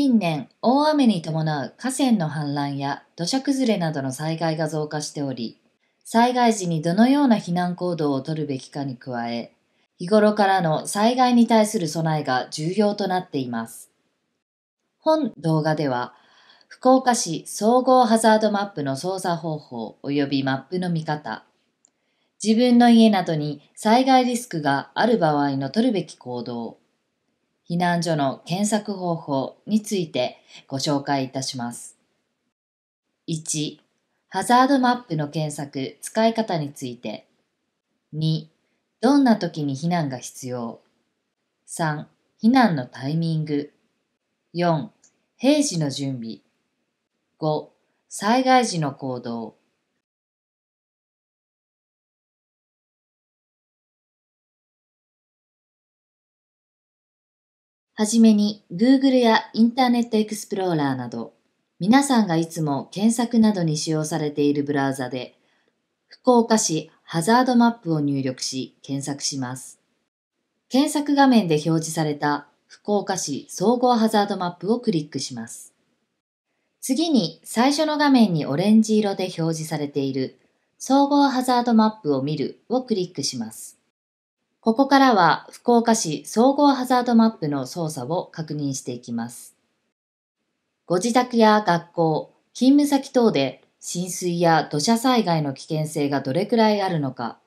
近年、大雨に伴う河川の氾濫や土砂崩れなどの災害が増加しており、災害時にどのような避難行動をとるべきかに加え、日頃からの災害に対する備えが重要となっています。本動画では、福岡市総合ハザードマップの操作方法及びマップの見方、自分の家などに災害リスクがある場合の取るべき行動、避難所の検索方法についてご紹介いたします。1、ハザードマップの検索、使い方について。2、どんな時に避難が必要。3、避難のタイミング。4、平時の準備。5、災害時の行動。はじめに Google やインターネットエクスプローラーなど、皆さんがいつも検索などに使用されているブラウザで、福岡市ハザードマップを入力し検索します。検索画面で表示された福岡市総合ハザードマップをクリックします。次に最初の画面にオレンジ色で表示されている総合ハザードマップを見るをクリックします。ここからは福岡市総合ハザードマップの操作を確認していきます。ご自宅や学校、勤務先等で浸水や土砂災害の危険性がどれくらいあるのか、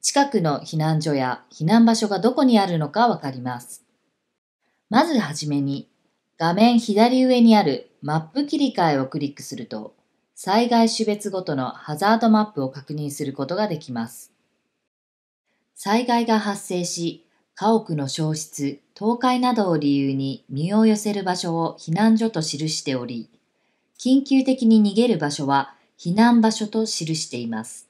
近くの避難所や避難場所がどこにあるのかわかります。まずはじめに、画面左上にあるマップ切り替えをクリックすると、災害種別ごとのハザードマップを確認することができます。災害が発生し、家屋の消失、倒壊などを理由に身を寄せる場所を避難所と記しており、緊急的に逃げる場所は避難場所と記しています。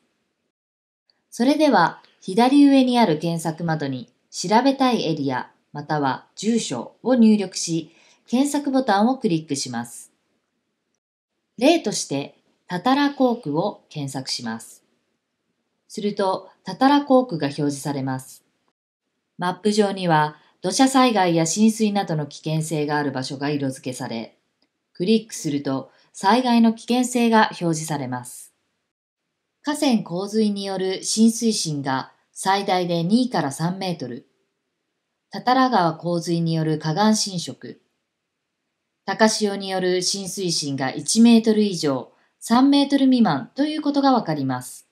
それでは、左上にある検索窓に調べたいエリアまたは住所を入力し、検索ボタンをクリックします。例として、たたら航空を検索します。すると、たたら航空が表示されます。マップ上には、土砂災害や浸水などの危険性がある場所が色付けされ、クリックすると、災害の危険性が表示されます。河川洪水による浸水深が最大で2から3メートル、たたら川洪水による河岸浸食、高潮による浸水深が1メートル以上、3メートル未満ということがわかります。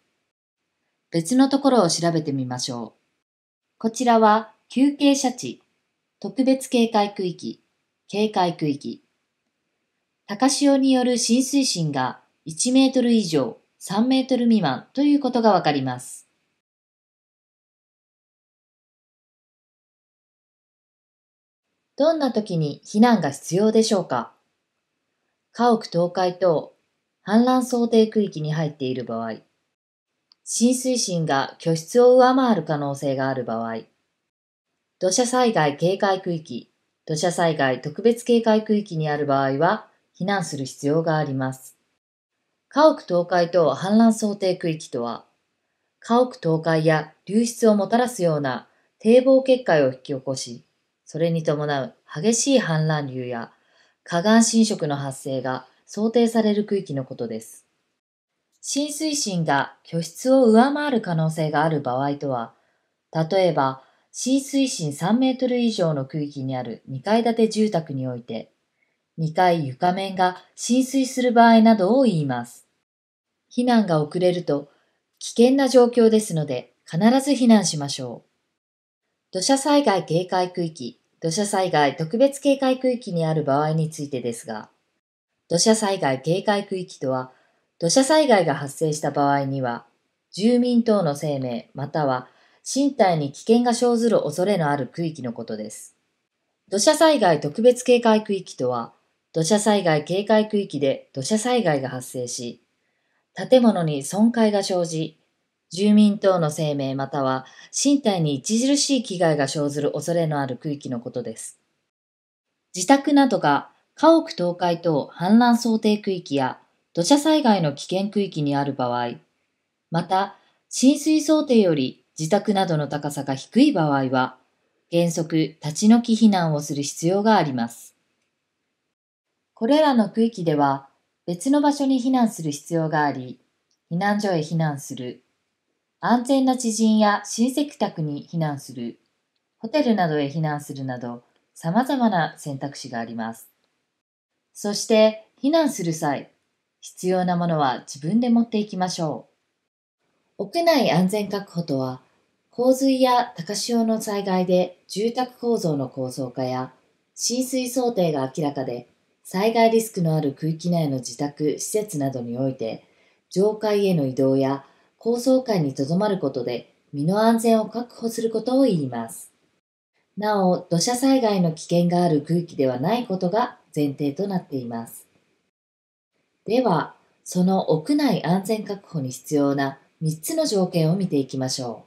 別のところを調べてみましょう。こちらは休憩者地、特別警戒区域、警戒区域。高潮による浸水深が1メートル以上3メートル未満ということがわかります。どんな時に避難が必要でしょうか家屋倒壊等、氾濫想定区域に入っている場合、浸水深が居室を上回る可能性がある場合、土砂災害警戒区域、土砂災害特別警戒区域にある場合は避難する必要があります。家屋倒壊等氾濫想定区域とは、家屋倒壊や流出をもたらすような堤防決壊を引き起こし、それに伴う激しい氾濫流や河岸侵食の発生が想定される区域のことです。浸水深が居室を上回る可能性がある場合とは、例えば、浸水深3メートル以上の区域にある2階建て住宅において、2階床面が浸水する場合などを言います。避難が遅れると危険な状況ですので、必ず避難しましょう。土砂災害警戒区域、土砂災害特別警戒区域にある場合についてですが、土砂災害警戒区域とは、土砂災害が発生した場合には、住民等の生命または身体に危険が生ずる恐れのある区域のことです。土砂災害特別警戒区域とは、土砂災害警戒区域で土砂災害が発生し、建物に損壊が生じ、住民等の生命または身体に著しい危害が生ずる恐れのある区域のことです。自宅などが家屋倒壊等氾濫想定区域や土砂災害の危険区域にある場合、また、浸水想定より自宅などの高さが低い場合は、原則立ち退き避難をする必要があります。これらの区域では、別の場所に避難する必要があり、避難所へ避難する、安全な知人や親戚宅に避難する、ホテルなどへ避難するなど、様々な選択肢があります。そして、避難する際、必要なものは自分で持っていきましょう。屋内安全確保とは、洪水や高潮の災害で住宅構造の構造化や浸水想定が明らかで、災害リスクのある区域内の自宅・施設などにおいて、上階への移動や高層階にとどまることで身の安全を確保することを言います。なお、土砂災害の危険がある区域ではないことが前提となっています。では、その屋内安全確保に必要な3つの条件を見ていきましょ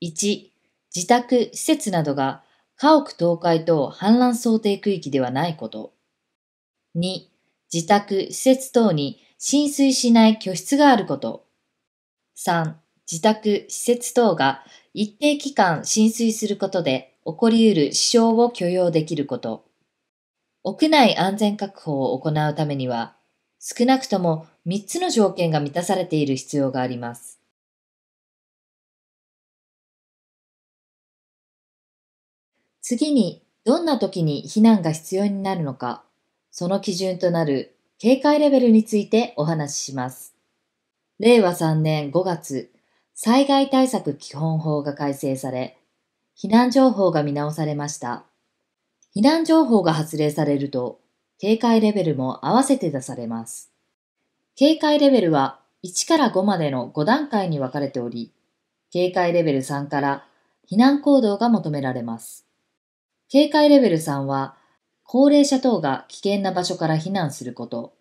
う。1、自宅、施設などが家屋倒壊等氾濫想定区域ではないこと。2、自宅、施設等に浸水しない居室があること。3、自宅、施設等が一定期間浸水することで起こり得る支障を許容できること。屋内安全確保を行うためには、少なくとも3つの条件が満たされている必要があります。次に、どんな時に避難が必要になるのか、その基準となる警戒レベルについてお話しします。令和3年5月、災害対策基本法が改正され、避難情報が見直されました。避難情報が発令されると、警戒レベルも合わせて出されます。警戒レベルは1から5までの5段階に分かれており、警戒レベル3から避難行動が求められます。警戒レベル3は、高齢者等が危険な場所から避難すること。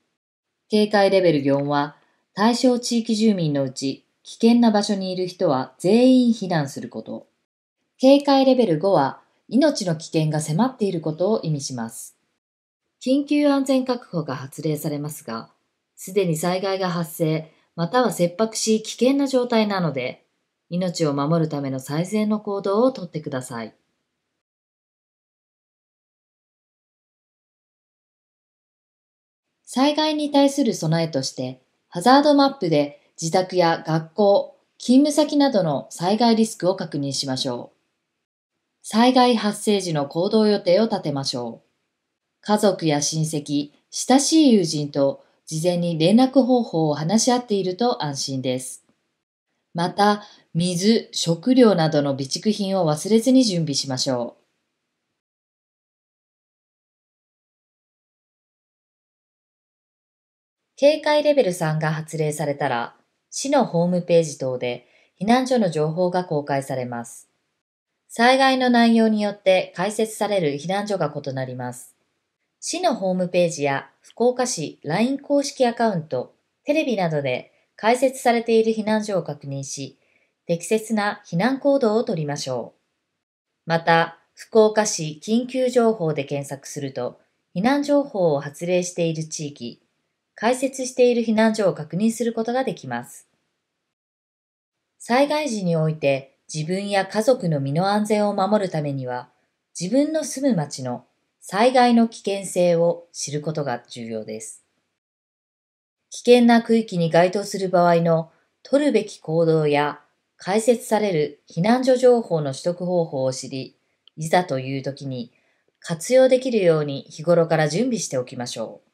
警戒レベル4は、対象地域住民のうち危険な場所にいる人は全員避難すること。警戒レベル5は、命の危険が迫っていることを意味します。緊急安全確保が発令されますが、すでに災害が発生、または切迫し危険な状態なので、命を守るための最善の行動をとってください。災害に対する備えとして、ハザードマップで自宅や学校、勤務先などの災害リスクを確認しましょう。災害発生時の行動予定を立てましょう。家族や親戚、親しい友人と事前に連絡方法を話し合っていると安心です。また、水、食料などの備蓄品を忘れずに準備しましょう。警戒レベル3が発令されたら、市のホームページ等で避難所の情報が公開されます。災害の内容によって開設される避難所が異なります。市のホームページや福岡市 LINE 公式アカウント、テレビなどで開設されている避難所を確認し、適切な避難行動をとりましょう。また、福岡市緊急情報で検索すると、避難情報を発令している地域、開設している避難所を確認することができます。災害時において自分や家族の身の安全を守るためには、自分の住む町の災害の危険性を知ることが重要です。危険な区域に該当する場合の取るべき行動や開設される避難所情報の取得方法を知り、いざという時に活用できるように日頃から準備しておきましょう。